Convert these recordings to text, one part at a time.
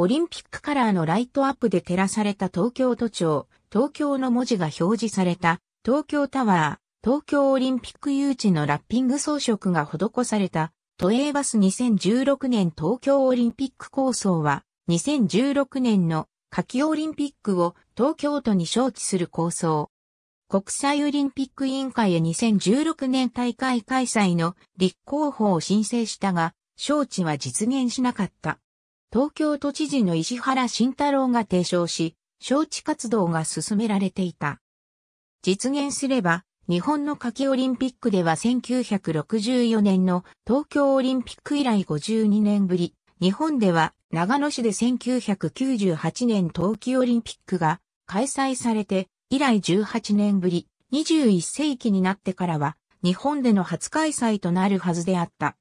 オリンピックカラーのライトアップで照らされた東京都庁、東京の文字が表示された、東京タワー、東京オリンピック誘致のラッピング装飾が施された、都営バス2016年東京オリンピック構想は、2016年の夏季オリンピックを東京都に招致する構想。国際オリンピック委員会へ2016年大会開催の立候補を申請したが、招致は実現しなかった。東京都知事の石原慎太郎が提唱し、招致活動が進められていた。実現すれば、日本の夏季オリンピックでは1964年の東京オリンピック以来52年ぶり、日本では長野市で1998年冬季オリンピックが開催されて以来18年ぶり、21世紀になってからは日本での初開催となるはずであった。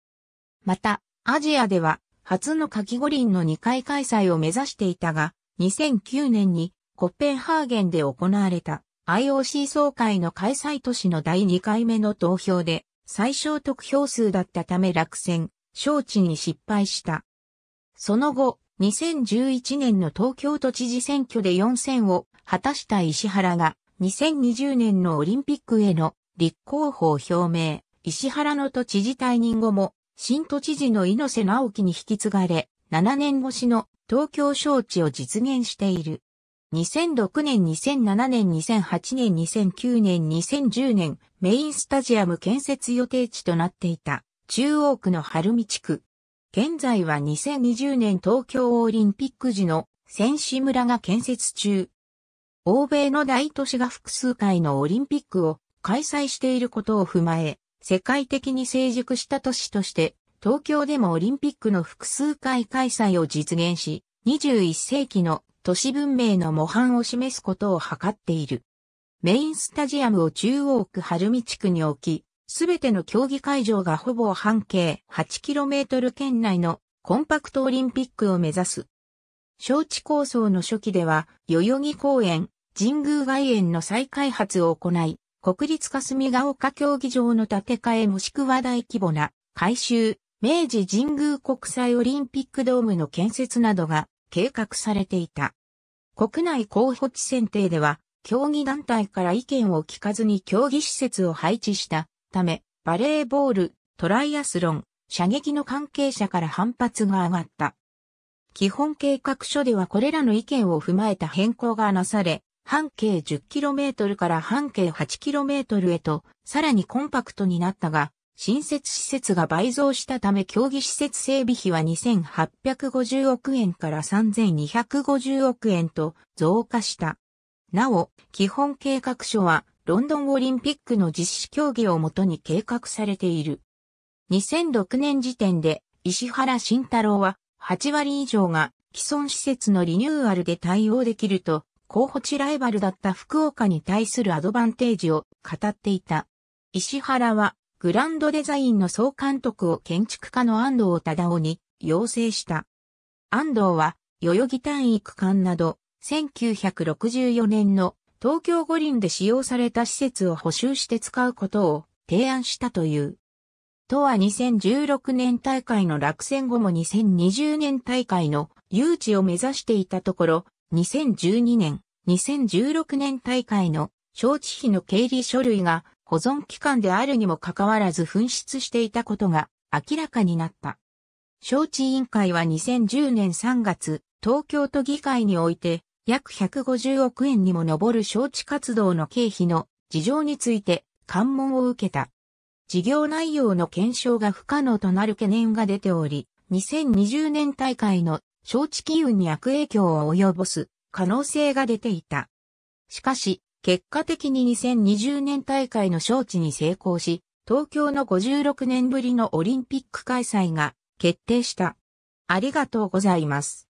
また、アジアでは初の夏季五輪の2回開催を目指していたが、2009年にコッペンハーゲンで行われた IOC 総会の開催都市の第2回目の投票で最小得票数だったため落選、招致に失敗した。その後、2011年の東京都知事選挙で4選を果たした石原が2020年のオリンピックへの立候補を表明。石原の都知事退任後も新都知事の猪瀬直樹に引き継がれ、7年越しの東京招致を実現している。2006年、2007年、2008年、2009年、2010年、メインスタジアム建設予定地となっていた、中央区の晴海地区。現在は2020年東京オリンピック時の選手村が建設中。欧米の大都市が複数回のオリンピックを開催していることを踏まえ、世界的に成熟した都市として、東京でもオリンピックの複数回開催を実現し、21世紀の都市文明の模範を示すことを図っている。メインスタジアムを中央区晴海地区に置き、すべての競技会場がほぼ半径 8km 圏内のコンパクトオリンピックを目指す。招致構想の初期では、代々木公園、神宮外苑の再開発を行い、国立霞ヶ丘競技場の建て替えもしくは大規模な改修、明治神宮国際オリンピックドームの建設などが計画されていた。国内候補地選定では、競技団体から意見を聞かずに競技施設を配置したため、バレーボール、トライアスロン、射撃の関係者から反発が上がった。基本計画書ではこれらの意見を踏まえた変更がなされ、半径 10km から半径 8km へと、さらにコンパクトになったが、新設施設が倍増したため競技施設整備費は2850億円から3250億円と増加した。なお、基本計画書はロンドンオリンピックの実施競技をもとに計画されている。2006年時点で石原慎太郎は8割以上が既存施設のリニューアルで対応できると候補地ライバルだった福岡に対するアドバンテージを語っていた。石原は、グランドデザインの総監督を建築家の安藤忠夫に要請した。安藤は、代々木単位区間など、1964年の東京五輪で使用された施設を補修して使うことを提案したという。とは2016年大会の落選後も2020年大会の誘致を目指していたところ、2012年、2016年大会の招致費の経理書類が保存期間であるにもかかわらず紛失していたことが明らかになった。招致委員会は2010年3月、東京都議会において約150億円にも上る招致活動の経費の事情について関門を受けた。事業内容の検証が不可能となる懸念が出ており、2020年大会の招致機運に悪影響を及ぼす可能性が出ていた。しかし、結果的に2020年大会の招致に成功し、東京の56年ぶりのオリンピック開催が決定した。ありがとうございます。